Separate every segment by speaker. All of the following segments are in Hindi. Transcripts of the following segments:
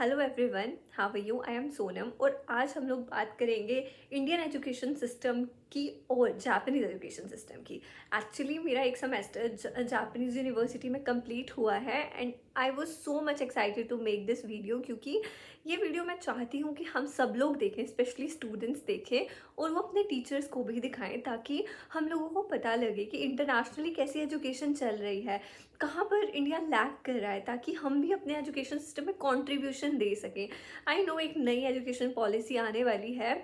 Speaker 1: hello everyone how are you I am Sonam और आज हम लोग बात करेंगे इंडियन एजुकेशन सिस्टम की और जापानीज़ एजुकेशन सिस्टम की एक्चुअली मेरा एक सेमेस्टर जापानीज़ यूनिवर्सिटी में कंप्लीट हुआ है and I was so much excited to make this video क्योंकि ये वीडियो मैं चाहती हूँ कि हम सब लोग देखें स्पेशली स्टूडेंट्स देखें और वो अपने टीचर्स को भी दिखाएं ताकि हम लोगों को पता लगे कि इंटरनेशनली कैसी एजुकेशन चल रही है कहाँ पर इंडिया लैक कर रहा है ताकि हम भी अपने एजुकेशन सिस्टम में कॉन्ट्रीब्यूशन दे सकें आई नो एक नई एजुकेशन पॉलिसी आने वाली है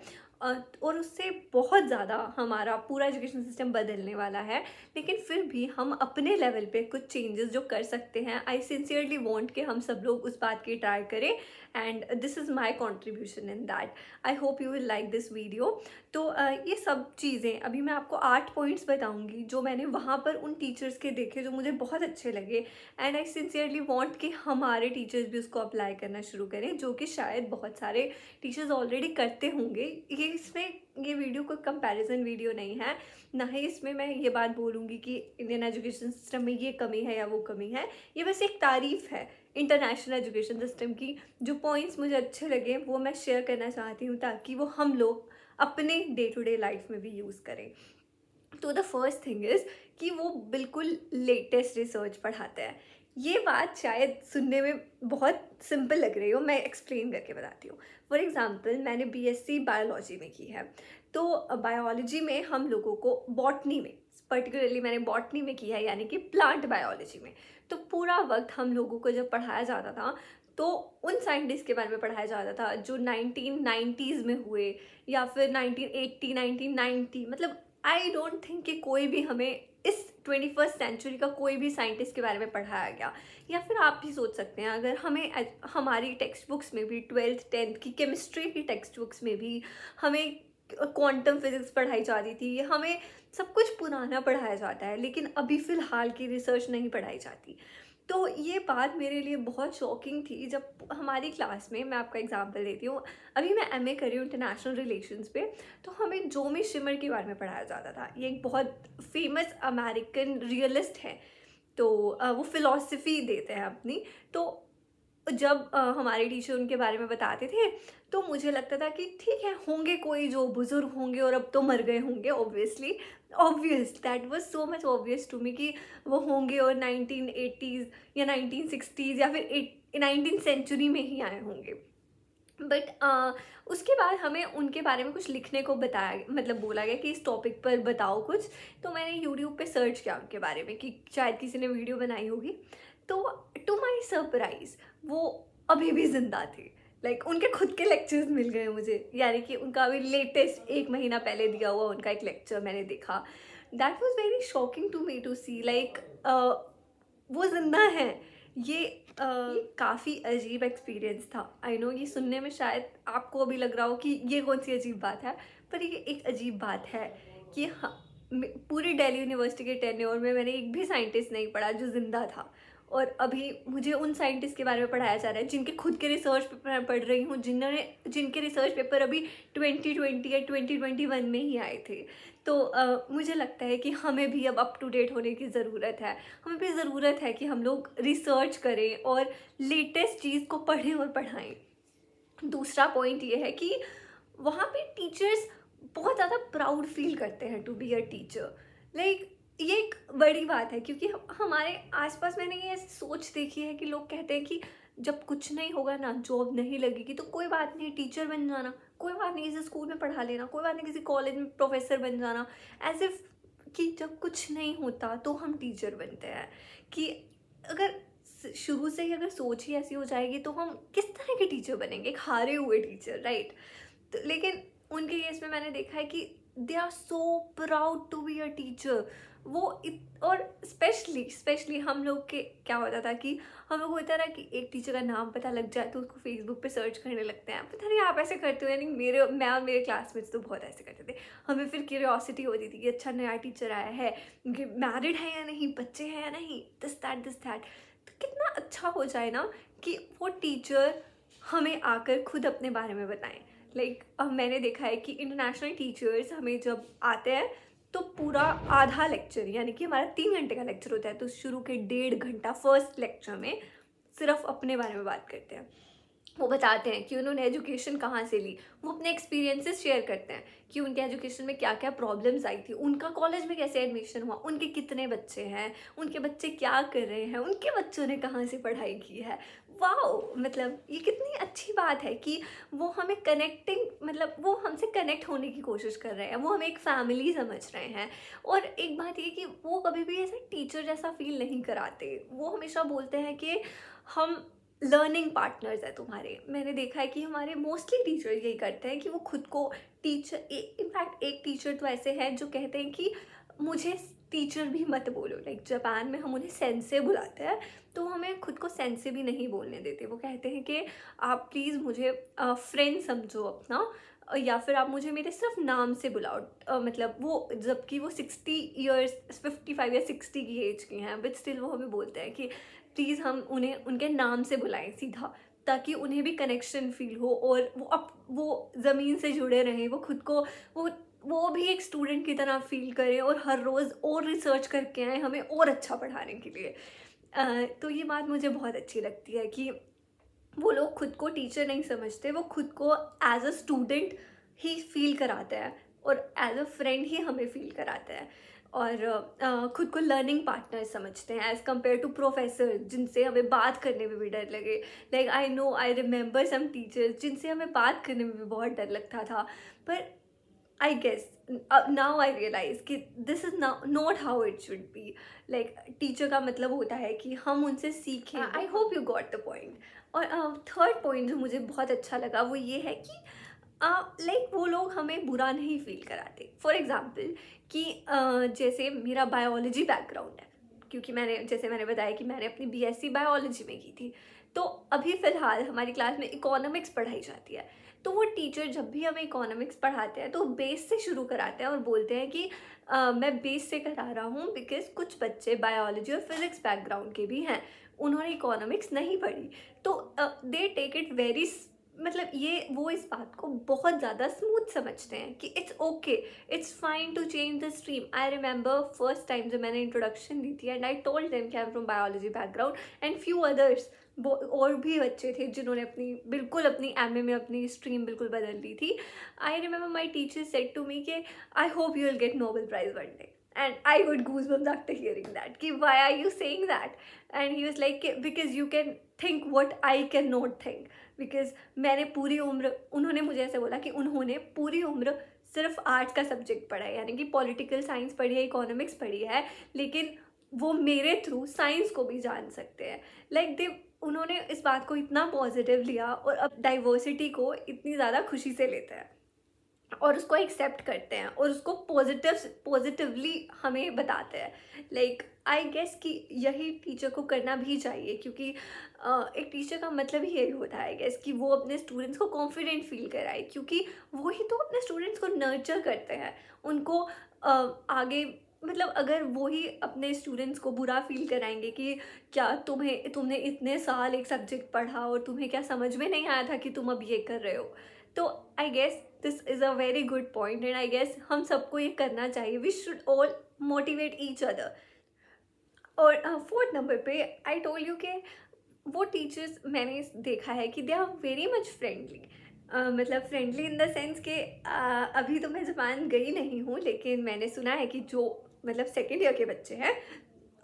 Speaker 1: और उससे बहुत ज़्यादा हमारा पूरा एजुकेशन सिस्टम बदलने वाला है लेकिन फिर भी हम अपने लेवल पे कुछ चेंजेस जो कर सकते हैं आई सिंसियरली वॉन्ट कि हम सब लोग उस बात की ट्राई करें and this is my contribution in that I hope you will like this video तो uh, ये सब चीज़ें अभी मैं आपको आठ पॉइंट्स बताऊंगी जो मैंने वहाँ पर उन टीचर्स के देखे जो मुझे बहुत अच्छे लगे एंड आई सिंसियरली वॉन्ट कि हमारे टीचर्स भी उसको अप्लाई करना शुरू करें जो कि शायद बहुत सारे टीचर्स ऑलरेडी करते होंगे ये इसमें ये वीडियो कोई कंपैरिजन वीडियो नहीं है ना ही इसमें मैं ये बात बोलूँगी कि इंडियन एजुकेशन सिस्टम में ये कमी है या वो कमी है ये बस एक तारीफ़ है इंटरनेशनल एजुकेशन सिस्टम की जो पॉइंट्स मुझे अच्छे लगे वो मैं शेयर करना चाहती हूँ ताकि वो हम लोग अपने डे टू डे लाइफ में भी यूज़ करें तो द फर्स्ट थिंग इज़ कि वो बिल्कुल लेटेस्ट रिसर्च पढ़ाते हैं ये बात शायद सुनने में बहुत सिंपल लग रही हो मैं एक्सप्लेन करके बताती हूँ फॉर एग्ज़ाम्पल मैंने बीएससी बायोलॉजी में की है तो बायोलॉजी में हम लोगों को बॉटनी में पर्टिकुलरली मैंने बॉटनी में किया है यानी कि प्लांट बायोलॉजी में तो पूरा वक्त हम लोगों को जब पढ़ाया जाता था तो उन साइंटिस्ट के बारे में पढ़ाया जाता था जो नाइनटीन में हुए या फिर नाइनटीन एट्टी मतलब आई डोंट थिंक कि कोई भी हमें इस ट्वेंटी फर्स्ट सेंचुरी का कोई भी साइंटिस्ट के बारे में पढ़ाया गया या फिर आप भी सोच सकते हैं अगर हमें हमारी टेक्स्ट बुक्स में भी ट्वेल्थ टेंथ की केमिस्ट्री की टेक्स्ट बुक्स में भी हमें क्वांटम फिजिक्स पढ़ाई जा रही थी हमें सब कुछ पुराना पढ़ाया जाता है लेकिन अभी फ़िलहाल की रिसर्च नहीं पढ़ाई जाती तो ये बात मेरे लिए बहुत शॉकिंग थी जब हमारी क्लास में मैं आपका एग्जांपल देती हूँ अभी मैं एमए कर रही हूँ इंटरनेशनल रिलेशंस पे तो हमें जोमी शिमर के बारे में पढ़ाया जाता था ये एक बहुत फेमस अमेरिकन रियलिस्ट है तो वो फिलॉसफी देते हैं अपनी तो जब हमारे टीचर उनके बारे में बताते थे तो मुझे लगता था कि ठीक है होंगे कोई जो बुज़ुर्ग होंगे और अब तो मर गए होंगे obviously obvious that was so much obvious to me कि वो होंगे और 1980s या 1960s या फिर नाइनटीन सेंचुरी में ही आए होंगे बट uh, उसके बाद हमें उनके बारे में कुछ लिखने को बताया मतलब बोला गया कि इस टॉपिक पर बताओ कुछ तो मैंने यूट्यूब पे सर्च किया उनके बारे में कि शायद किसी ने वीडियो बनाई होगी तो टू माई सरप्राइज वो अभी भी ज़िंदा थे लाइक like, उनके खुद के लेक्चर्स मिल गए मुझे यानी कि उनका अभी लेटेस्ट एक महीना पहले दिया हुआ उनका एक लेक्चर मैंने देखा that was very shocking to me to see like वो जिंदा है ये, uh, ये काफ़ी अजीब एक्सपीरियंस था आई नो ये सुनने में शायद आपको अभी लग रहा हो कि ये कौन सी अजीब बात है पर ये एक अजीब बात है कि हाँ पूरी दिल्ली यूनिवर्सिटी के टेन्योर में मैंने एक भी साइंटिस्ट नहीं पढ़ा जो ज़िंदा था और अभी मुझे उन साइंटिस्ट के बारे में पढ़ाया जा रहा है जिनके खुद के रिसर्च पेपर मैं पढ़ रही हूँ जिन्होंने जिनके रिसर्च पेपर अभी 2020 या 2021 में ही आए थे तो आ, मुझे लगता है कि हमें भी अब अप टू डेट होने की ज़रूरत है हमें भी ज़रूरत है कि हम लोग रिसर्च करें और लेटेस्ट चीज़ को पढ़ें और पढ़ाएँ दूसरा पॉइंट ये है कि वहाँ पे टीचर्स बहुत ज़्यादा प्राउड फील करते हैं to be a teacher like ये एक बड़ी बात है क्योंकि हमारे आसपास मैंने ये सोच देखी है कि लोग कहते हैं कि जब कुछ नहीं होगा ना जॉब नहीं लगेगी तो कोई बात नहीं टीचर बन जाना कोई बात नहीं किसी स्कूल में पढ़ा लेना कोई बात नहीं किसी कॉलेज में प्रोफेसर बन जाना एज इफ कि जब कुछ नहीं होता तो हम टीचर बनते हैं कि अगर शुरू से ही अगर सोच ही ऐसी हो जाएगी तो हम किस तरह के टीचर बनेंगे एक हारे हुए टीचर राइट तो लेकिन उनके केस में मैंने देखा है कि they are so proud to be a teacher वो इत, और स्पेशली स्पेशली हम लोग के क्या होता था कि हम लोग होता ना कि एक टीचर का नाम पता लग जाए तो उसको फेसबुक पे सर्च करने लगते हैं पता नहीं आप ऐसे करते हो यानी मेरे मैं और मेरे क्लासमेट्स तो बहुत ऐसे करते थे हमें फिर क्यूरियोसिटी होती थी कि अच्छा नया टीचर आया है मैरिड है या नहीं बच्चे हैं या नहीं दिस दैट दिस दैट तो कितना अच्छा हो जाए ना कि वो टीचर हमें आकर खुद अपने बारे में बताएं लाइक like, अब मैंने देखा है कि इंटरनेशनल टीचर्स हमें जब आते हैं तो पूरा आधा लेक्चर यानी कि हमारा तीन घंटे का लेक्चर होता है तो शुरू के डेढ़ घंटा फर्स्ट लेक्चर में सिर्फ अपने बारे में बात करते हैं वो बताते हैं कि उन्होंने एजुकेशन कहाँ से ली वो अपने एक्सपीरियंसेस शेयर करते हैं कि उनके एजुकेशन में क्या क्या प्रॉब्लम्स आई थी उनका कॉलेज में कैसे एडमिशन हुआ उनके कितने बच्चे हैं उनके बच्चे क्या कर रहे हैं उनके बच्चों ने कहाँ से पढ़ाई की है वाओ मतलब ये कितनी अच्छी बात है कि वो हमें कनेक्टिंग मतलब वो हमसे कनेक्ट होने की कोशिश कर रहे हैं वो हमें एक फैमिली समझ रहे हैं और एक बात ये कि वो कभी भी ऐसा टीचर जैसा फील नहीं कराते वो हमेशा बोलते हैं कि हम लर्निंग पार्टनर्स है तुम्हारे मैंने देखा है कि हमारे मोस्टली टीचर यही करते हैं कि वो खुद को टीचर इनफैक्ट एक टीचर तो ऐसे हैं जो कहते हैं कि मुझे टीचर भी मत बोलो लाइक जापान में हम उन्हें सेंसे बुलाते हैं तो हमें खुद को सेंसे भी नहीं बोलने देते वो कहते हैं कि आप प्लीज़ मुझे फ्रेंड समझो अपना या फिर आप मुझे मेरे सिर्फ नाम से बुलाओ आ, मतलब वो जबकि वो सिक्सटी ईयर्स फिफ्टी फाइव या सिक्सटी की एज के हैं बट स्टिल वो हमें बोलते हैं कि प्लीज़ हम उन्हें उनके नाम से बुलाएं सीधा ताकि उन्हें भी कनेक्शन फील हो और वो अब वो ज़मीन से जुड़े रहें वो खुद को वो वो भी एक स्टूडेंट की तरह फील करें और हर रोज़ और रिसर्च करके आए हमें और अच्छा पढ़ाने के लिए आ, तो ये बात मुझे बहुत अच्छी लगती है कि वो लोग खुद को टीचर नहीं समझते वो खुद को एज अ स्टूडेंट ही फील कराते हैं और एज अ फ्रेंड ही हमें फील कराते हैं और ख़ुद को लर्निंग पार्टनर समझते हैं एज़ कम्पेयर टू प्रोफेसर जिनसे हमें बात करने में भी डर लगे like I know I remember some teachers जिनसे हमें बात करने में भी बहुत डर लगता था पर I guess now I realize कि this is not how it should be like teacher का मतलब होता है कि हम उनसे सीखें I hope you got the point और थर्ड पॉइंट जो मुझे बहुत अच्छा लगा वो ये है कि लाइक uh, like, वो लोग हमें बुरा नहीं फील कराते फॉर एग्ज़ाम्पल कि uh, जैसे मेरा बायोलॉजी बैकग्राउंड है क्योंकि मैंने जैसे मैंने बताया कि मैंने अपनी बी एस सी बायोलॉजी में की थी तो अभी फ़िलहाल हमारी क्लास में इकोनॉमिक्स पढ़ाई जाती है तो वो टीचर जब भी हमें इकोनॉमिक्स पढ़ाते हैं तो बेस से शुरू कराते हैं और बोलते हैं कि आ, मैं बेस से करा रहा हूँ बिकॉज कुछ बच्चे बायोलॉजी और फिजिक्स बैकग्राउंड के भी हैं उन्होंने इकोनॉमिक्स नहीं पढ़ी तो दे टेक इट वेरी मतलब ये वो इस बात को बहुत ज़्यादा स्मूथ समझते हैं कि it's okay it's fine to change the stream I remember first time जब मैंने इंट्रोडक्शन दी थी एंड आई टोल्ड देम कि I am from biology background and few others और भी बच्चे थे जिन्होंने अपनी बिल्कुल अपनी एम में अपनी स्ट्रीम बिल्कुल बदल ली थी I remember my teacher said to me के I hope you will get Nobel prize one day and i would goosebumps after hearing that why why are you saying that and he was like because you can think what i cannot think because मैंने पूरी उम्र उन्होंने मुझे ऐसे बोला कि उन्होंने पूरी उम्र सिर्फ आर्ट्स का सब्जेक्ट पढ़ा है यानी कि पॉलिटिकल साइंस पढ़ी है इकोनॉमिक्स पढ़ी है लेकिन वो मेरे थ्रू साइंस को भी जान सकते हैं लाइक like दे उन्होंने इस बात को इतना पॉजिटिव लिया और अब डाइवर्सिटी को इतनी ज़्यादा खुशी से लेते हैं और उसको एक्सेप्ट करते हैं और उसको पॉजिटिव पॉजिटिवली हमें बताते हैं लाइक आई गेस कि यही टीचर को करना भी चाहिए क्योंकि एक टीचर का मतलब ही यही होता है आई गेस कि वो अपने स्टूडेंट्स को कॉन्फिडेंट फील कराए क्योंकि वही तो अपने स्टूडेंट्स को नर्चर करते हैं उनको आगे मतलब अगर वो ही अपने स्टूडेंट्स को बुरा फील कराएंगे कि क्या तुम्हें तुमने इतने साल एक सब्जेक्ट पढ़ा और तुम्हें क्या समझ में नहीं आया था कि तुम अब ये कर रहे हो तो I guess this is a very good point and I guess हम सबको ये करना चाहिए we should all motivate each other और फोर्थ नंबर पे आई टोल यू के वो टीचर्स मैंने देखा है कि they are very much friendly मतलब फ्रेंडली इन द सेंस कि uh, अभी तो मैं जापान गई नहीं हूँ लेकिन मैंने सुना है कि जो मतलब सेकेंड ईयर के बच्चे हैं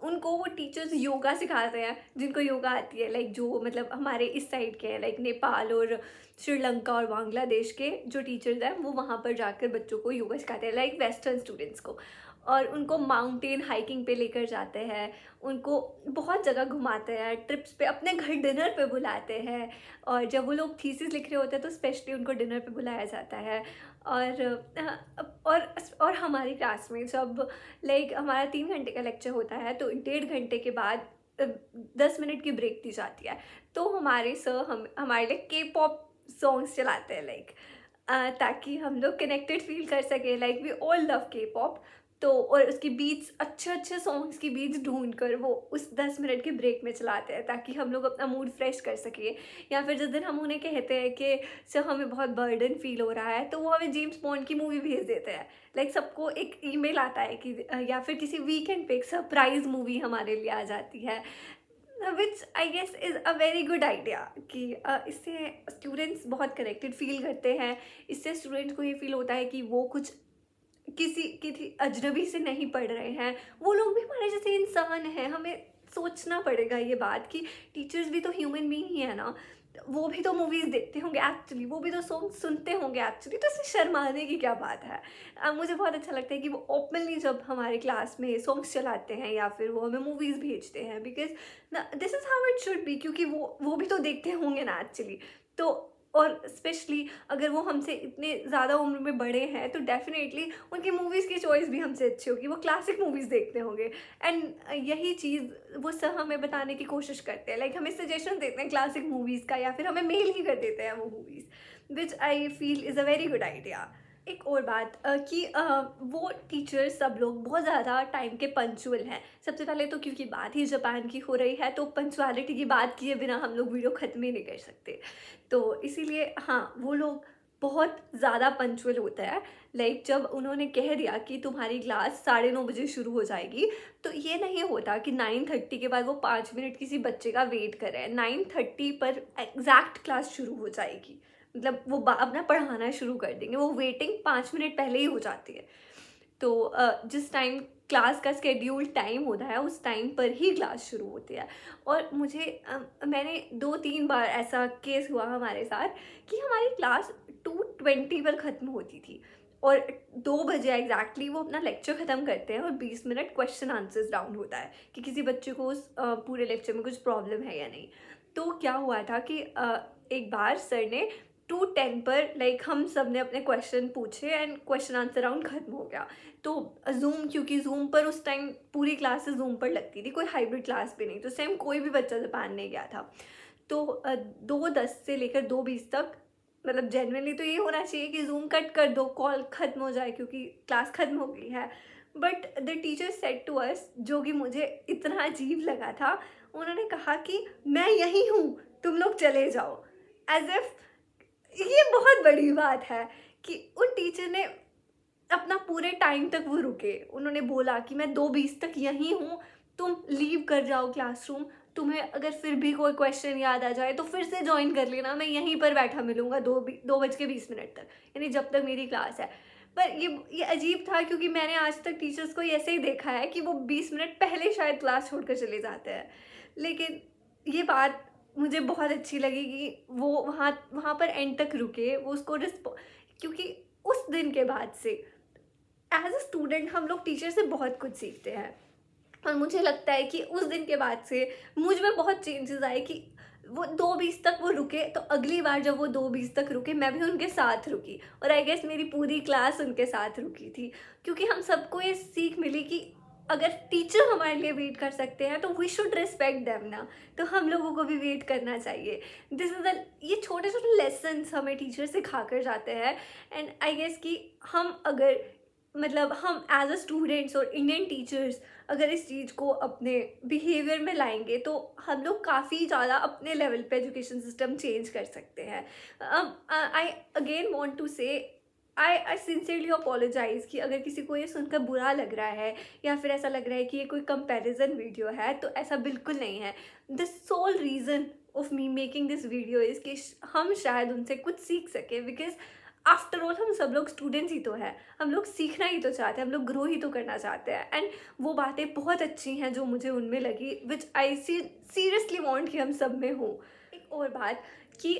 Speaker 1: उनको वो टीचर्स योगा सिखा रहे हैं जिनको योगा आती है लाइक जो मतलब हमारे इस साइड के हैं लाइक नेपाल और श्रीलंका और बांग्लादेश के जो टीचर्स हैं वो वहाँ पर जाकर बच्चों को योगा सिखाते हैं लाइक वेस्टर्न स्टूडेंट्स को और उनको माउंटेन हाइकिंग पे लेकर जाते हैं उनको बहुत जगह घुमाते हैं ट्रिप्स पे अपने घर डिनर पे बुलाते हैं और जब वो लोग थीसिस लिख रहे होते हैं तो स्पेशली उनको डिनर पे बुलाया जाता है और और और हमारी क्लास में जब लाइक हमारा तीन घंटे का लेक्चर होता है तो डेढ़ घंटे के बाद दस मिनट की ब्रेक दी जाती है तो हमारे सर हम हमारे लिए के पॉप सॉन्ग्स चलाते हैं लाइक ताकि हम लोग कनेक्टेड फील कर सकें like we all love K pop तो और उसके बीट्स अच्छे अच्छे सॉन्ग्स की बीट्स ढूंढ कर वो उस दस मिनट के ब्रेक में चलाते हैं ताकि हम लोग अपना मूड फ्रेश कर सकें या फिर जिस दिन हम उन्हें कहते हैं कि सर हमें बहुत बर्डन फील हो रहा है तो वो हमें जेम्स बॉन्ड की मूवी भेज देते हैं लाइक सबको एक ईमेल आता है कि या फिर किसी वीकेंड पे एक सरप्राइज़ मूवी हमारे लिए आ जाती है which I guess is a very good idea कि uh, इससे स्टूडेंट्स बहुत कनेक्टेड फील करते हैं इससे स्टूडेंट्स को ये फील होता है कि वो कुछ किसी किसी अजनबी से नहीं पढ़ रहे हैं वो लोग भी हमारे जैसे इंसान हैं हमें सोचना पड़ेगा ये बात कि टीचर्स भी तो ह्यूमन बींग ही है ना वो भी तो मूवीज़ देखते होंगे एक्चुअली वो भी तो सॉन्ग सुनते होंगे एक्चुअली तो इसे शर्माने की क्या बात है आ, मुझे बहुत अच्छा लगता है कि वो ओपनली जब हमारे क्लास में सॉन्ग्स चलाते हैं या फिर वो हमें मूवीज़ भेजते हैं because this is how it should be क्योंकि वो वो भी तो देखते होंगे ना एक्चुअली तो और स्पेशली अगर वो हमसे इतने ज़्यादा उम्र में बड़े हैं तो डेफिनेटली उनकी मूवीज़ की चॉइस भी हमसे अच्छी होगी वो क्लासिक मूवीज़ देखते होंगे एंड यही चीज़ वो सब हमें बताने की कोशिश करते हैं लाइक like, हमें सजेशन देते हैं क्लासिक मूवीज़ का या फिर हमें मेल ही कर देते हैं वो movies which I feel is a very good idea एक और बात कि वो टीचर्स सब लोग बहुत ज़्यादा टाइम के पंचुअल हैं सबसे पहले तो क्योंकि बात ही जापान की हो रही है तो पंचुअलिटी की बात किए बिना हम लोग वीडियो ख़त्म ही नहीं कर सकते तो इसीलिए हाँ वो लोग बहुत ज़्यादा पंचुअल होता है लाइक जब उन्होंने कह दिया कि तुम्हारी क्लास साढ़े नौ बजे शुरू हो जाएगी तो ये नहीं होता कि नाइन थर्टी के बाद वो पाँच मिनट किसी बच्चे का वेट करें नाइन थर्टी पर एग्जैक्ट क्लास शुरू हो जाएगी मतलब वो अपना ना पढ़ाना शुरू कर देंगे वो वेटिंग पाँच मिनट पहले ही हो जाती है तो जिस टाइम क्लास का स्केड्यूल टाइम होता है उस टाइम पर ही क्लास शुरू होती है और मुझे मैंने दो तीन बार ऐसा केस हुआ हमारे साथ कि हमारी क्लास टू ट्वेंटी पर ख़त्म होती थी और दो बजे एग्जैक्टली वो अपना लेक्चर ख़त्म करते हैं और बीस मिनट क्वेश्चन आंसर्स राउंड होता है कि किसी बच्चे को उस पूरे लेक्चर में कुछ प्रॉब्लम है या नहीं तो क्या हुआ था कि एक बार सर ने टू टेन पर लाइक हम सब ने अपने क्वेश्चन पूछे एंड क्वेश्चन आंसर राउंड ख़त्म हो गया तो जूम क्योंकि जूम पर उस टाइम पूरी क्लास जूम पर लगती थी कोई हाइब्रिड क्लास भी नहीं तो सेम कोई भी बच्चा जापान नहीं गया था तो दो दस से लेकर दो बीस तक मतलब जेनवनली तो ये होना चाहिए कि जूम कट कर दो कॉल ख़त्म हो जाए क्योंकि क्लास ख़त्म हो गई है but the teacher said to us जो कि मुझे इतना अजीब लगा था उन्होंने कहा कि मैं यहीं हूँ तुम लोग चले जाओ एज एफ़ ये बहुत बड़ी बात है कि उन टीचर ने अपना पूरे टाइम तक वो रुके उन्होंने बोला कि मैं दो बीस तक यहीं हूँ तुम लीव कर जाओ क्लासरूम तुम्हें अगर फिर भी कोई क्वेश्चन याद आ जाए तो फिर से ज्वाइन कर लेना मैं यहीं पर बैठा मिलूंगा दो दो बज के बीस मिनट तक यानी जब तक मेरी क्लास है पर ये ये अजीब था क्योंकि मैंने आज तक टीचर्स को ऐसे ही देखा है कि वो बीस मिनट पहले शायद क्लास कर चले जाते हैं लेकिन ये बात मुझे बहुत अच्छी लगी कि वो वहाँ वहाँ पर एंड तक रुके वो उसको क्योंकि उस दिन के बाद से एज अ स्टूडेंट हम लोग टीचर से बहुत कुछ सीखते हैं और मुझे लगता है कि उस दिन के बाद से मुझ में बहुत चेंजेस आए कि वो दो बीस तक वो रुके तो अगली बार जब वो दो बीस तक रुके मैं भी उनके साथ रुकी और आई गेस मेरी पूरी क्लास उनके साथ रुकी थी क्योंकि हम सबको ये सीख मिली कि अगर टीचर हमारे लिए वेट कर सकते हैं तो वी शुड रिस्पेक्ट देम ना तो हम लोगों को भी वेट करना चाहिए दिस इज़ द ये छोटे छोटे लेसन्स हमें टीचर सिखा कर जाते हैं एंड आई गेस कि हम अगर मतलब हम एज अ स्टूडेंट्स और इंडियन टीचर्स अगर इस चीज़ को अपने बिहेवियर में लाएंगे तो हम लोग काफ़ी ज़्यादा अपने लेवल पे एजुकेशन सिस्टम चेंज कर सकते हैं आई अगेन वांट टू से आई आई सिंसियरली अपोलोजाइज़ कि अगर किसी को ये सुनकर बुरा लग रहा है या फिर ऐसा लग रहा है कि ये कोई कंपेरिजन वीडियो है तो ऐसा बिल्कुल नहीं है the sole reason of me making this video is कि हम शायद उनसे कुछ सीख सकें बिकॉज आफ्टर ऑल हम सब लोग स्टूडेंट्स ही तो हैं हम लोग सीखना ही तो चाहते हैं हम लोग ग्रो ही तो करना चाहते हैं एंड वो बातें बहुत अच्छी हैं जो मुझे उनमें लगी विच आई सी सीरियसली वॉन्ट कि हम सब में हों एक और बात कि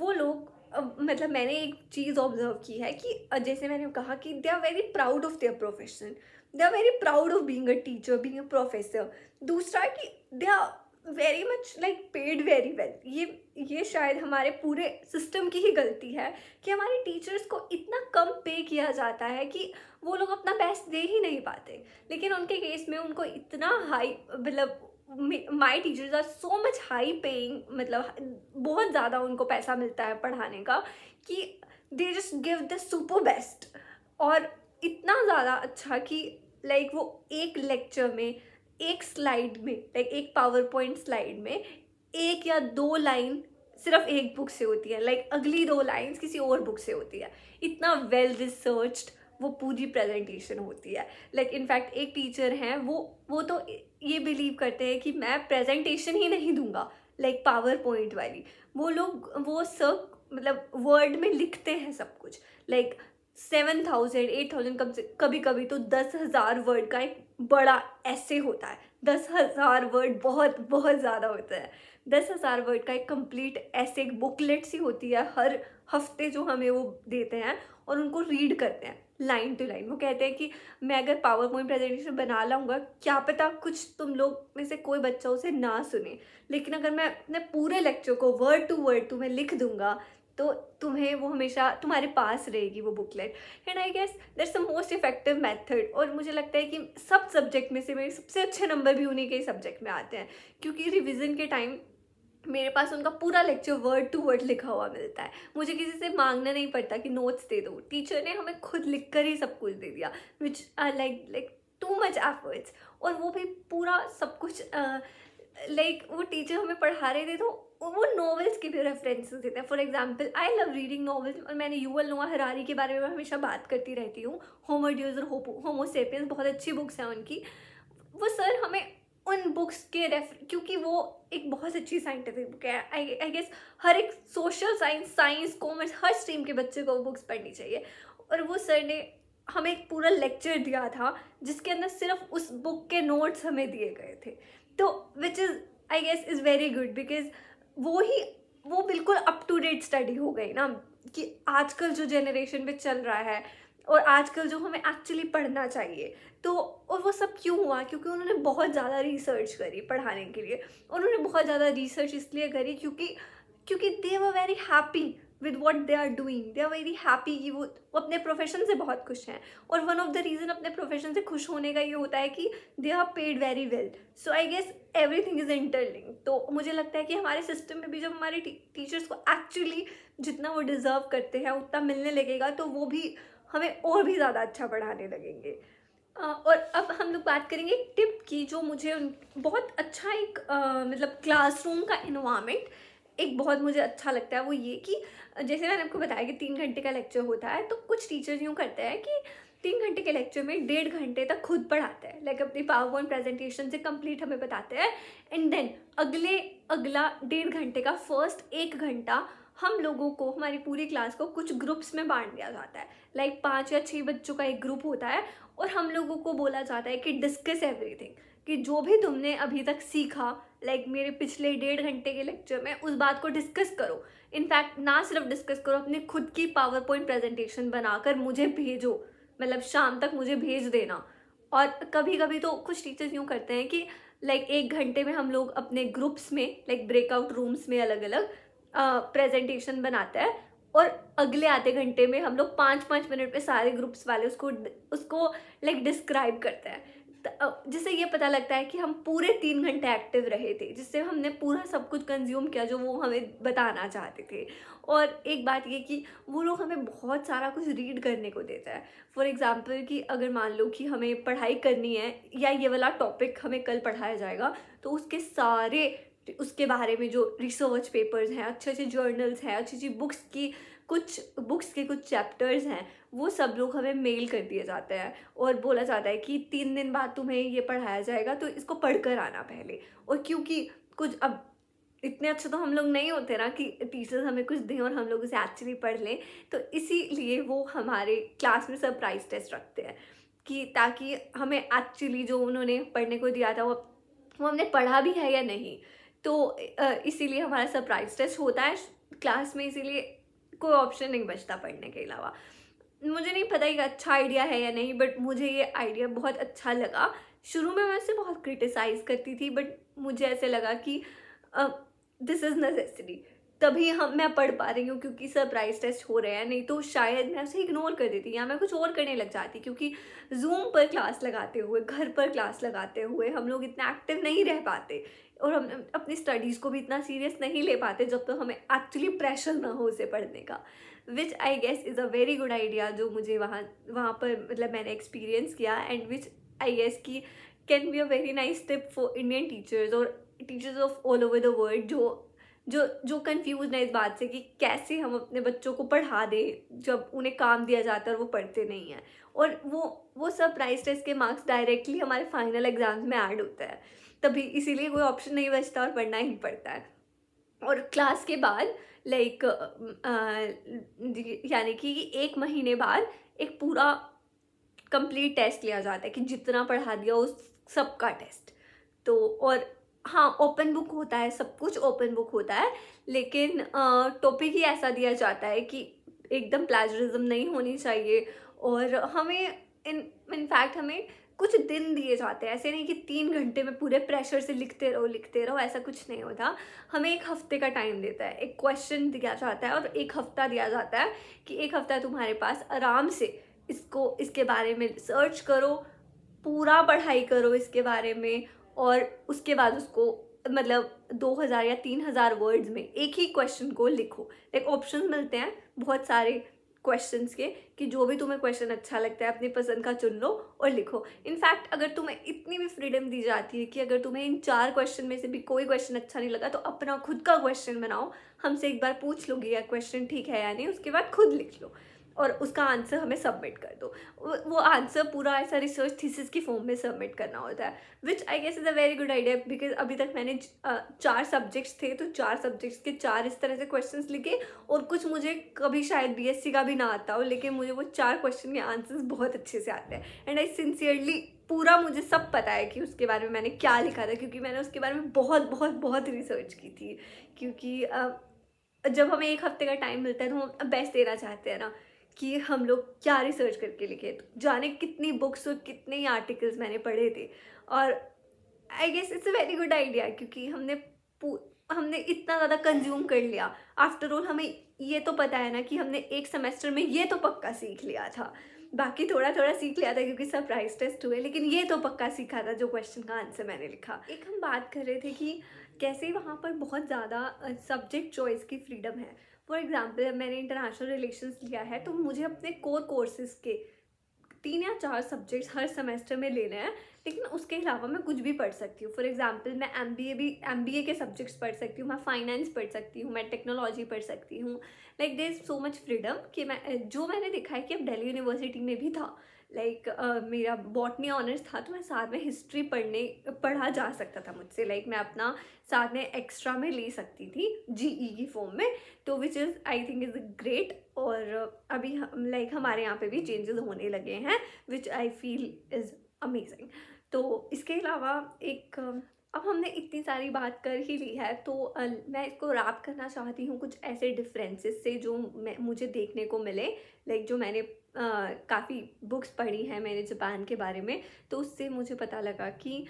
Speaker 1: वो लोग मतलब मैंने एक चीज़ ऑब्जर्व की है कि जैसे मैंने कहा कि they are very proud of their profession they are very proud of being a teacher being a professor दूसरा कि they are very much like paid very well ये ये शायद हमारे पूरे सिस्टम की ही गलती है कि हमारे टीचर्स को इतना कम पे किया जाता है कि वो लोग अपना बेस्ट दे ही नहीं पाते लेकिन उनके केस में उनको इतना हाई मतलब my teachers are so much high paying मतलब बहुत ज़्यादा उनको पैसा मिलता है पढ़ाने का कि they just give the super best और इतना ज़्यादा अच्छा कि लाइक like, वो एक लेक्चर में एक स्लाइड में लाइक एक पावर पॉइंट स्लाइड में एक या दो लाइन सिर्फ एक बुक से होती है लाइक like, अगली दो लाइंस किसी और बुक से होती है इतना वेल well रिसर्च्ड वो पूरी प्रेजेंटेशन होती है लाइक like, इनफैक्ट एक टीचर हैं वो वो तो ये बिलीव करते हैं कि मैं प्रेजेंटेशन ही नहीं दूंगा लाइक पावर पॉइंट वाली वो लोग वो सर मतलब वर्ड में लिखते हैं सब कुछ like seven thousand eight thousand कम से कभी कभी तो दस हज़ार वर्ड का एक बड़ा ऐसे होता है दस हज़ार वर्ड बहुत बहुत ज़्यादा होता है दस हज़ार वर्ड का एक कंप्लीट ऐसे एक बुकलेट सी होती है हर हफ्ते जो हमें वो देते हैं और उनको रीड करते हैं लाइन टू लाइन वो कहते हैं कि मैं अगर पावर पॉइंट प्रेजेंटेशन बना लाऊंगा क्या पता कुछ तुम लोग में से कोई बच्चा उसे ना सुने लेकिन अगर मैं अपने पूरे लेक्चर को वर्ड टू वर्ड तुम्हें लिख दूंगा तो तुम्हें वो हमेशा तुम्हारे पास रहेगी वो booklet and I guess that's the most effective method और मुझे लगता है कि सब सब्जेक्ट में से मेरे सबसे अच्छे नंबर भी उन्हीं के सब्जेक्ट में आते हैं क्योंकि रिविज़न के टाइम मेरे पास उनका पूरा लेक्चर वर्ड टू वर्ड लिखा हुआ मिलता है मुझे किसी से मांगना नहीं पड़ता कि नोट्स दे दो टीचर ने हमें खुद लिख कर ही सब कुछ दे दिया which I like like too much efforts और वो भी पूरा सब कुछ लाइक uh, like, वो टीचर हमें पढ़ा रहे थे तो वो नॉवेल्स के भी रेफरेंसेस देते हैं for example I love reading novels और मैंने यूएल नोआ हरारी के बारे में हमेशा बात करती रहती हूँ होमोड्यूज और होमोसेपियंस बहुत अच्छी बुक्स हैं उनकी वो सर हमें उन बुक्स के रेफर क्योंकि वो एक बहुत अच्छी साइंटिफिक बुक है आई आई गेस हर एक सोशल साइंस साइंस कॉमर्स हर स्ट्रीम के बच्चे को वो बुक्स पढ़नी चाहिए और वो सर ने हमें एक पूरा लेक्चर दिया था जिसके अंदर सिर्फ उस बुक के नोट्स हमें दिए गए थे तो which is I guess is very good because वो ही वो बिल्कुल अप टू डेट स्टडी हो गई ना कि आजकल जो जनरेशन में चल रहा है और आजकल जो हमें एक्चुअली पढ़ना चाहिए तो और वो सब क्यों हुआ क्योंकि उन्होंने बहुत ज़्यादा रिसर्च करी पढ़ाने के लिए उन्होंने बहुत ज़्यादा रिसर्च इसलिए करी क्योंकि क्योंकि they were very happy with what they are doing they are very happy कि वो वो अपने प्रोफेशन से बहुत खुश हैं और वन ऑफ द रीज़न अपने प्रोफेशन से खुश होने का ये होता है कि they are paid very well so I guess everything is interlinked तो मुझे लगता है कि हमारे सिस्टम में भी जब हमारे टीचर्स को एक्चुअली जितना वो डिज़र्व करते हैं उतना मिलने लगेगा तो वो भी हमें और भी ज़्यादा अच्छा पढ़ाने लगेंगे और अब हम लोग बात करेंगे एक टिप की जो मुझे बहुत अच्छा एक मतलब क्लासरूम का इन्वामेंट एक बहुत मुझे अच्छा लगता है वो ये कि जैसे मैंने आपको बताया कि तीन घंटे का लेक्चर होता है तो कुछ टीचर यूँ करते हैं कि तीन घंटे के लेक्चर में डेढ़ घंटे तक खुद पढ़ाते हैं लाइक अपनी पावर पॉइंट प्रेजेंटेशन से कंप्लीट हमें बताते हैं एंड देन अगले अगला डेढ़ घंटे का फर्स्ट एक घंटा हम लोगों को हमारी पूरी क्लास को कुछ ग्रुप्स में बांट दिया जाता है लाइक like पाँच या छः बच्चों का एक ग्रुप होता है और हम लोगों को बोला जाता है कि डिस्कस एवरीथिंग कि जो भी तुमने अभी तक सीखा लाइक like मेरे पिछले डेढ़ घंटे के लेक्चर में उस बात को डिस्कस करो इनफैक्ट ना सिर्फ डिस्कस करो अपने खुद की पावर पॉइंट प्रेजेंटेशन बनाकर मुझे भेजो मतलब शाम तक मुझे भेज देना और कभी कभी तो कुछ टीचर्स यूँ करते हैं कि लाइक like, एक घंटे में हम लोग अपने ग्रुप्स में लाइक ब्रेकआउट रूम्स में अलग अलग प्रेजेंटेशन बनाता है और अगले आधे घंटे में हम लोग पाँच पाँच मिनट में सारे ग्रुप्स वाले उसको उसको लाइक डिस्क्राइब करते हैं जिससे ये पता लगता है कि हम पूरे तीन घंटे एक्टिव रहे थे जिससे हमने पूरा सब कुछ कंज्यूम किया जो वो हमें बताना चाहते थे और एक बात ये कि वो लोग हमें बहुत सारा कुछ रीड करने को देता है फॉर एग्ज़ाम्पल कि अगर मान लो कि हमें पढ़ाई करनी है या ये वाला टॉपिक हमें कल पढ़ाया जाएगा तो उसके सारे उसके बारे में जो रिसर्च पेपर्स हैं अच्छे अच्छे जर्नल्स हैं अच्छी अच्छी बुक्स की कुछ बुक्स के कुछ चैप्टर्स हैं वो सब लोग हमें मेल कर दिए जाते हैं और बोला जाता है कि तीन दिन बाद तुम्हें ये पढ़ाया जाएगा तो इसको पढ़ कर आना पहले और क्योंकि कुछ अब इतने अच्छे तो हम लोग नहीं होते ना कि टीचर्स हमें कुछ दें और हम लोग उसे एक्चुअली पढ़ लें तो इसीलिए वो हमारे क्लास में सरप्राइज टेस्ट रखते हैं कि ताकि हमें एक्चुअली जो उन्होंने पढ़ने को दिया था वो वो हमने पढ़ा भी है या नहीं तो इसीलिए हमारा सरप्राइज टेस्ट होता है क्लास में इसीलिए कोई ऑप्शन नहीं बचता पढ़ने के अलावा मुझे नहीं पता एक अच्छा आइडिया है या नहीं बट मुझे ये आइडिया बहुत अच्छा लगा शुरू में मैं उसे बहुत क्रिटिसाइज़ करती थी बट मुझे ऐसे लगा कि दिस इज़ नेसेसरी तभी हम मैं पढ़ पा रही हूँ क्योंकि सरप्राइज टेस्ट हो रहे हैं नहीं तो शायद मैं उसे इग्नोर कर देती या मैं कुछ और करने लग जाती क्योंकि जूम पर क्लास लगाते हुए घर पर क्लास लगाते हुए हम लोग इतना एक्टिव नहीं रह पाते और हम अपनी स्टडीज़ को भी इतना सीरियस नहीं ले पाते जब तक तो हमें एक्चुअली प्रेशर ना हो उसे पढ़ने का which I guess is a very good idea जो मुझे वहाँ वहाँ पर मतलब मैंने एक्सपीरियंस किया एंड विच आई गेस की can be a very nice tip for Indian teachers और teachers of all over the world जो जो जो कंफ्यूज है इस बात से कि कैसे हम अपने बच्चों को पढ़ा दें जब उन्हें काम दिया जाता है और वो पढ़ते नहीं हैं और वो वो सब प्राइस टेस्ट के मार्क्स डायरेक्टली हमारे फाइनल एग्जाम्स में ऐड होता है तभी इसीलिए कोई ऑप्शन नहीं बचता और पढ़ना ही पड़ता है और क्लास के बाद लाइक यानी कि एक महीने बाद एक पूरा कंप्लीट टेस्ट लिया जाता है कि जितना पढ़ा दिया उस सबका टेस्ट तो और हाँ ओपन बुक होता है सब कुछ ओपन बुक होता है लेकिन टॉपिक ही ऐसा दिया जाता है कि एकदम प्लेजरिज्म नहीं होनी चाहिए और हमें इन इनफैक्ट हमें कुछ दिन दिए जाते हैं ऐसे नहीं कि तीन घंटे में पूरे प्रेशर से लिखते रहो लिखते रहो ऐसा कुछ नहीं होता हमें एक हफ्ते का टाइम देता है एक क्वेश्चन दिया जाता है और एक हफ्ता दिया जाता है कि एक हफ्ता तुम्हारे पास आराम से इसको इसके बारे में सर्च करो पूरा पढ़ाई करो इसके बारे में और उसके बाद उसको मतलब दो हज़ार या तीन हज़ार वर्ड्स में एक ही क्वेश्चन को लिखो लाइक ऑप्शन मिलते हैं बहुत सारे क्वेश्चन के कि जो भी तुम्हें क्वेश्चन अच्छा लगता है अपनी पसंद का चुन लो और लिखो इनफैक्ट अगर तुम्हें इतनी भी फ्रीडम दी जाती है कि अगर तुम्हें इन चार क्वेश्चन में से भी कोई क्वेश्चन अच्छा नहीं लगा तो अपना खुद का क्वेश्चन बनाओ हमसे एक बार पूछ लोगे या क्वेश्चन ठीक है या नहीं उसके बाद खुद लिख लो और उसका आंसर हमें सबमिट कर दो वो आंसर पूरा ऐसा रिसर्च थीसिस की फॉर्म में सबमिट करना होता है which I guess is a very good idea because अभी तक मैंने चार सब्जेक्ट्स थे तो चार सब्जेक्ट्स के चार इस तरह से क्वेश्चंस लिखे और कुछ मुझे कभी शायद बीएससी का भी ना आता हो लेकिन मुझे वो चार क्वेश्चन के आंसर्स बहुत अच्छे से आते हैं एंड आई सिंसियरली पूरा मुझे सब पता है कि उसके बारे में मैंने क्या लिखा था क्योंकि मैंने उसके बारे में बहुत बहुत बहुत रिसर्च की थी क्योंकि जब हमें एक हफ्ते का टाइम मिलता है तो हम बेस्ट देना चाहते हैं ना कि हम लोग क्या रिसर्च करके लिखे तो जाने कितनी बुक्स और कितने आर्टिकल्स मैंने पढ़े थे और I guess it's a very good idea क्योंकि हमने हमने इतना ज़्यादा कंज्यूम कर लिया आफ्टर ऑल हमें ये तो पता है ना कि हमने एक सेमेस्टर में ये तो पक्का सीख लिया था बाकी थोड़ा थोड़ा सीख लिया था क्योंकि सरप्राइज टेस्ट हुए लेकिन ये तो पक्का सीखा था जो क्वेश्चन का आंसर मैंने लिखा एक हम बात कर रहे थे कि कैसे वहाँ पर बहुत ज़्यादा सब्जेक्ट चॉइस की फ्रीडम है फॉर एग्ज़ाम्पल मैंने इंटरनेशनल रिलेशंस लिया है तो मुझे अपने कोर कोर्सेज़ के तीन या चार सब्जेक्ट्स हर सेमेस्टर में लेने हैं लेकिन उसके अलावा मैं कुछ भी पढ़ सकती हूँ फॉर एग्जाम्पल मैं एम भी एम के सब्जेक्ट्स पढ़ सकती हूँ मैं फाइनेंस पढ़ सकती हूँ मैं टेक्नोलॉजी पढ़ सकती हूँ like there is so much freedom कि मैं जो मैंने देखा है कि अब दिल्ली यूनिवर्सिटी में भी था लाइक like, uh, मेरा बॉटनी ऑनर्स था तो मैं साथ में हिस्ट्री पढ़ने पढ़ा जा सकता था मुझसे लाइक like, मैं अपना साथ में एक्स्ट्रा में ले सकती थी जी ई e की फॉर्म में तो which is I think is great और अभी लाइक like, हमारे यहाँ पे भी चेंजेस होने लगे हैं which I feel is amazing तो इसके अलावा एक अब हमने इतनी सारी बात कर ही ली है तो मैं इसको रैप करना चाहती हूँ कुछ ऐसे डिफरेंसेस से जो मैं मुझे देखने को मिले लाइक जो मैंने काफ़ी बुक्स पढ़ी हैं मैंने जापान के बारे में तो उससे मुझे पता लगा कि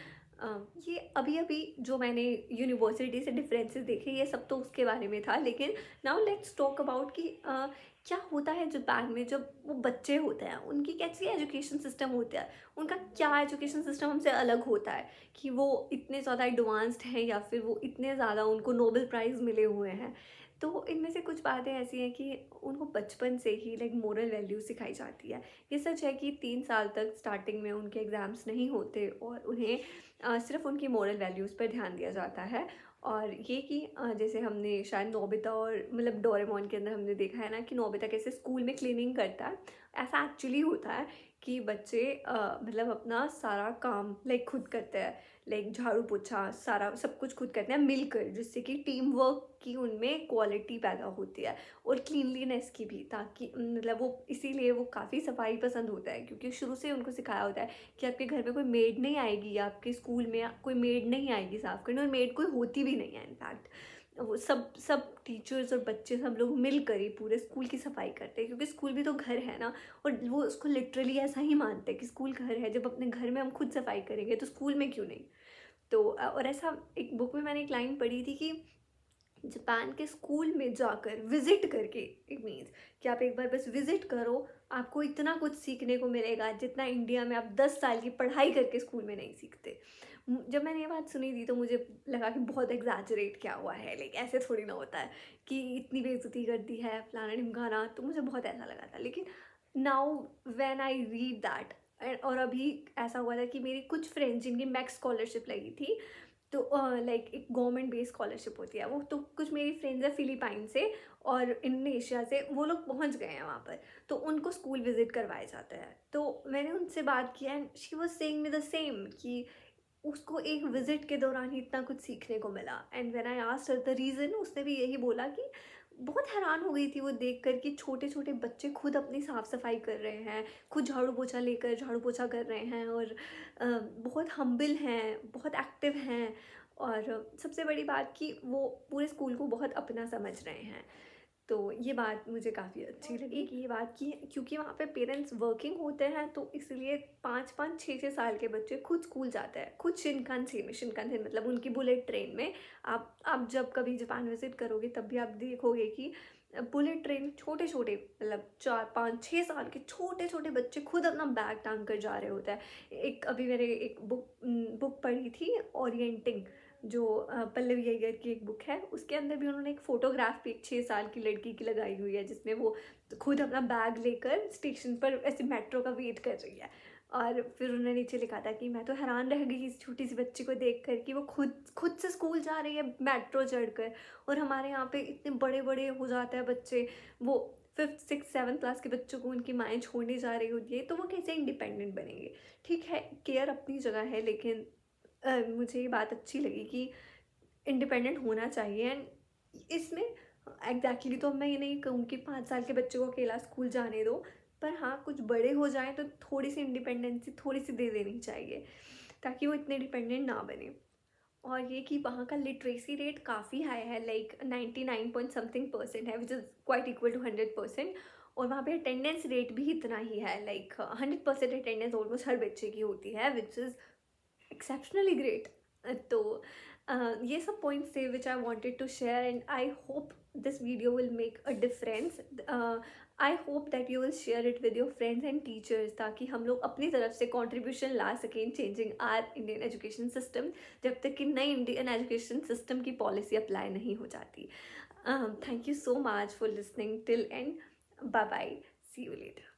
Speaker 1: ये अभी अभी जो मैंने यूनिवर्सिटी से डिफरेंसेस देखे ये सब तो उसके बारे में था लेकिन नाउ लेट्स टॉक अबाउट कि आ, क्या होता है जापान में जब वो बच्चे होते हैं उनकी कैसी एजुकेशन सिस्टम होता है उनका क्या एजुकेशन सिस्टम हमसे अलग होता है कि वो इतने ज़्यादा एडवांस्ड हैं या फिर वो इतने ज़्यादा उनको नोबल प्राइज़ मिले हुए हैं तो इनमें से कुछ बातें ऐसी हैं कि उनको बचपन से ही लाइक मॉरल वैल्यू सिखाई जाती है ये सच है कि तीन साल तक स्टार्टिंग में उनके एग्ज़ाम्स नहीं होते और उन्हें आ, सिर्फ उनकी मॉरल वैल्यूज़ पर ध्यान दिया जाता है और ये कि जैसे हमने शायद नोबिता और मतलब डोरेमोन के अंदर हमने देखा है ना कि नोबिता कैसे स्कूल में क्लीनिंग करता है ऐसा एक्चुअली होता है कि बच्चे मतलब अपना सारा काम लाइक खुद करते हैं लाइक झाड़ू पोछा सारा सब कुछ खुद करते हैं मिलकर जिससे कि टीम वर्क की उनमें क्वालिटी पैदा होती है और क्लीनलीनेस की भी ताकि मतलब वो इसीलिए वो काफ़ी सफाई पसंद होता है क्योंकि शुरू से उनको सिखाया होता है कि आपके घर में कोई मेड नहीं आएगी या आपके स्कूल में कोई मेड नहीं आएगी साफ़ करने और मेड कोई होती भी नहीं है इनफैक्ट वो सब सब टीचर्स और बच्चे सब लोग मिल कर ही पूरे स्कूल की सफाई करते हैं क्योंकि स्कूल भी तो घर है ना और वो उसको लिटरली ऐसा ही मानते हैं कि स्कूल घर है जब अपने घर में हम खुद सफाई करेंगे तो स्कूल में क्यों नहीं तो और ऐसा एक बुक में मैंने एक लाइन पढ़ी थी कि जापान के स्कूल में जाकर विज़िट करके इट मीन्स कि आप एक बार बस विज़िट करो आपको इतना कुछ सीखने को मिलेगा जितना इंडिया में आप दस साल की पढ़ाई करके स्कूल में नहीं सीखते जब मैंने ये बात सुनी थी तो मुझे लगा कि बहुत एग्जाजरेट क्या हुआ है लाइक ऐसे थोड़ी ना होता है कि इतनी बेज़ती कर दी है फलाना ढिमकाना तो मुझे बहुत ऐसा लगा था लेकिन now when I read that और अभी ऐसा हुआ था कि मेरी कुछ फ्रेंड्स जिनकी मैक्स स्कॉलरशिप लगी थी तो लाइक एक गवर्नमेंट बेस्ड स्कॉलरशिप होती है वो तो कुछ मेरी फ्रेंड्स हैं फिलीपाइन से और इंडोनेशिया से वो लोग पहुंच गए हैं वहाँ पर तो उनको स्कूल विज़िट करवाया जाता है तो मैंने उनसे बात किया and she was saying me the same कि उसको एक विज़िट के दौरान ही इतना कुछ सीखने को मिला and when I asked the reason उसने भी यही बोला कि बहुत हैरान हो गई थी वो देख कर कि छोटे छोटे बच्चे खुद अपनी साफ़ सफाई कर रहे हैं खुद झाड़ू पोछा लेकर झाड़ू पोछा कर रहे हैं और बहुत हम्बिल हैं बहुत एक्टिव हैं और सबसे बड़ी बात कि वो पूरे स्कूल को बहुत अपना समझ रहे हैं तो ये बात मुझे काफ़ी अच्छी लगी कि ये बात की क्योंकि वहाँ पे पेरेंट्स वर्किंग होते हैं तो इसलिए पाँच पाँच छः छः साल के बच्चे खुद स्कूल जाते हैं खुद से में से मतलब उनकी बुलेट ट्रेन में आप आप जब कभी जापान विजिट करोगे तब भी आप देखोगे कि बुलेट ट्रेन छोटे छोटे मतलब चार पाँच छः साल के छोटे छोटे बच्चे खुद अपना बैग टांग कर जा रहे होता है एक अभी मेरे एक बुक बुक पढ़ी थी ओरिएंटिंग जो पल्लवी अय्यर की एक बुक है उसके अंदर भी उन्होंने एक फ़ोटोग्राफ भी एक छः साल की लड़की की लगाई हुई है जिसमें वो खुद अपना बैग लेकर स्टेशन पर ऐसे मेट्रो का वेट कर रही है और फिर उन्होंने नीचे लिखा था कि मैं तो हैरान रह गई इस छोटी सी बच्ची को देख कर कि वो खुद खुद से स्कूल जा रही है मेट्रो चढ़ कर और हमारे यहाँ पे इतने बड़े बड़े हो जाते हैं बच्चे वो फिफ्थ सिक्स सेवन्थ क्लास के बच्चों को उनकी माएँ छोड़ने जा रही होती है तो वो कैसे इंडिपेंडेंट बनेंगे ठीक है केयर अपनी जगह है लेकिन मुझे ये बात अच्छी लगी कि इंडिपेंडेंट होना चाहिए एंड इसमें एग्जैक्टली exactly तो मैं ये नहीं कहूँ कि पाँच साल के बच्चों को अकेला स्कूल जाने दो पर हाँ कुछ बड़े हो जाएं तो थोड़ी सी इंडिपेंडेंसी थोड़ी सी दे देनी चाहिए ताकि वो इतने डिपेंडेंट ना बने और ये कि वहाँ का लिटरेसी रेट काफ़ी हाई है like ninety nine point something percent है which is quite equal to hundred percent और वहाँ पे अटेंडेंस रेट भी इतना ही है like hundred percent attendance almost हर बच्चे की होती है विच इज़ एक्सेप्शनली ग्रेट तो ये सब पॉइंट्स थे which I wanted to share and I hope this video will make a difference I hope that you will share it with your friends and teachers ताकि हम लोग अपनी तरफ से कॉन्ट्रीब्यूशन ला सकें changing our Indian education system जब तक कि नई इंडियन एजुकेशन सिस्टम की पॉलिसी अप्लाई नहीं हो जाती thank you so much for listening till end bye bye see you letter